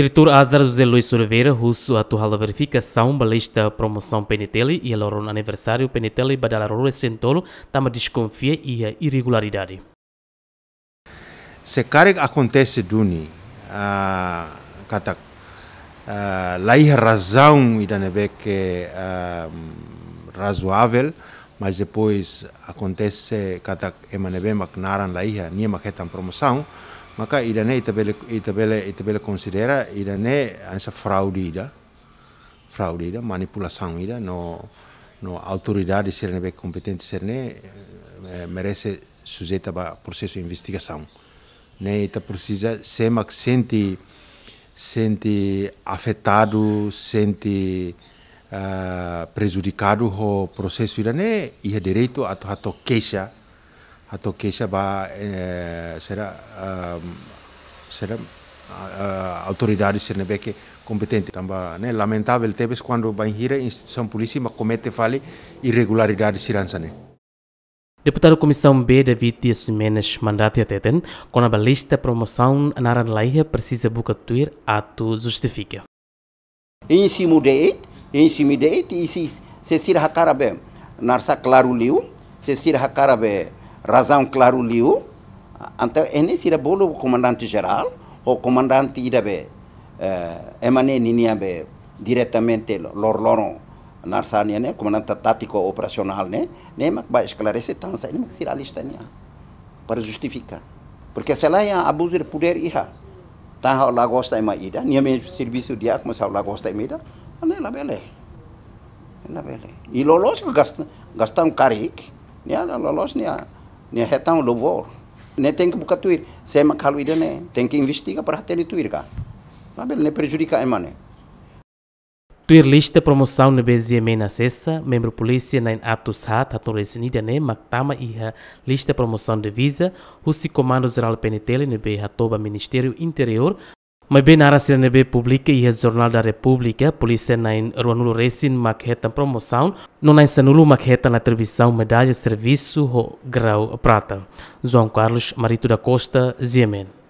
Diretor Azar José Luiz Oliveira, russo atual verificação, balista promoção PNTL e no aniversário PNTL badalarou e sentolo, tama desconfia e a irregularidade. Se carga acontece duni, a kata, uh, razão e da que razoável, mas depois acontece kata emanebe maknaran lai, nem maquetam promoção, Maka idane ita bele ita bele ita bele considera idane ansa fraude ida, manipulação ida no no autoridade serene bem competente serene eh, merece sujeita a processo de investigação. Né, ita precisa ser max sente sente afetado, sente uh, prejudicado o processo ida né, ia direito a to queixa a Kesha eh, se a será eh, um, será uh, autoridades Sernebeke competente. Também, né? Lamentável teves quando Banhira, instituição polícia, comete fale irregularidades sirança, né? Deputado Comissão B David Dias Menes mandato ten com a lista promoção na lei precisa bucatuir ato justifica. Em cima de em cima se se sirha carabe, narsa claro liu, se sirha carabe razão claro liu, então é nesse ira bolo o comandante geral, o comandante ira be, é eh, mané ninia be diretamente lor loron narsania né, comandante tático operacional né, nem mas vai esclarecer tanto, nem mas a lista para justificar, porque se lá é abuso de poder ira, tá o lagosta é em ira, nem mesmo serviço de ar, mas lá gosta em mais ira, não é lá belé, é lá belé, e lolos gasta gastam caric, né, lolos né ne hetang louvor ne tem que buscar tuir se ma kalu ida ne tem que investigar para ter tuir ka label ne prejudica emane Tuir lista promoção no BZM na cessa, membro polícia na atos hat hat no matama ne a iha lista promoção de visa, o comando geral penitele no BH Toba Ministério Interior Mebe narasi nebe e ia jornal da República, polícia nain ruanulu resin mak hetan promoção, não nain sanulu mak na atribuição medalha serviço ho grau prata. João Carlos Marito da Costa, Ziemen.